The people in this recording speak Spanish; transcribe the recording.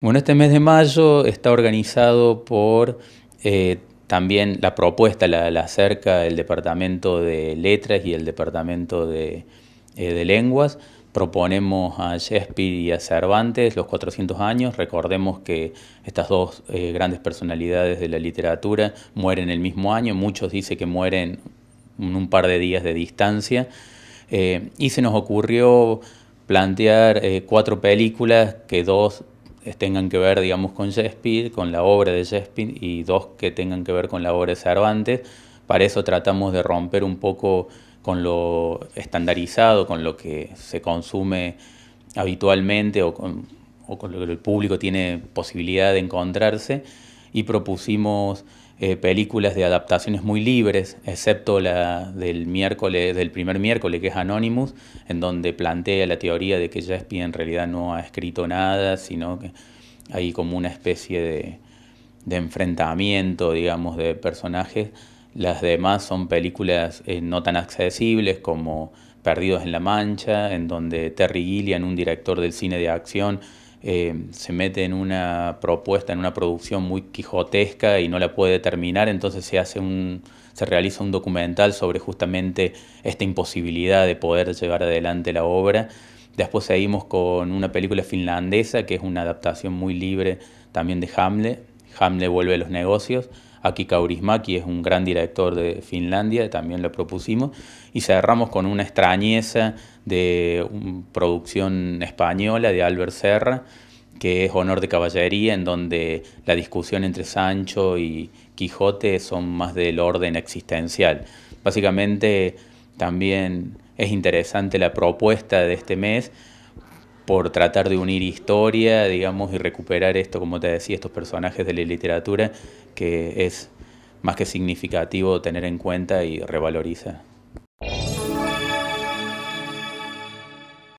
Bueno, este mes de mayo está organizado por eh, también la propuesta, la, acerca el Departamento de Letras y el Departamento eh, de, Lenguas. Proponemos a Shakespeare y a Cervantes los 400 años. Recordemos que estas dos eh, grandes personalidades de la literatura mueren el mismo año. Muchos dicen que mueren un par de días de distancia. y se nos ocurrió plantear cuatro películas que dos tengan que ver, digamos, con Shakespeare, con la obra de Shakespeare, y dos que tengan que ver con la obra de Cervantes. Para eso tratamos de romper un poco con lo estandarizado, con lo que se consume habitualmente o con lo que el público tiene posibilidad de encontrarse, y propusimos eh, películas de adaptaciones muy libres, excepto la del miércoles, del primer miércoles, que es Anonymous, en donde plantea la teoría de que Shakespeare en realidad no ha escrito nada, sino que hay como una especie de, enfrentamiento, digamos, de personajes. Las demás son películas eh, no tan accesibles como Perdidos en la Mancha, en donde Terry Gillian, un director del cine de acción, eh, se mete en una propuesta, en una producción muy quijotesca y no la puede terminar, entonces se hace un, se realiza un documental sobre justamente esta imposibilidad de poder llevar adelante la obra. Después seguimos con una película finlandesa que es una adaptación muy libre también de Hamlet. Hamlet vuelve a los negocios. Aki Kaurismaki es un gran director de Finlandia, también lo propusimos. Y cerramos con una extrañeza de una producción española de Albert Serra, que es Honor de Caballería, en donde la discusión entre Sancho y Quijote son más del orden existencial. Básicamente también es interesante la propuesta de este mes por tratar de unir historia, digamos, y recuperar esto, como te decía, estos personajes de la literatura, que es más que significativo tener en cuenta y revalorizar.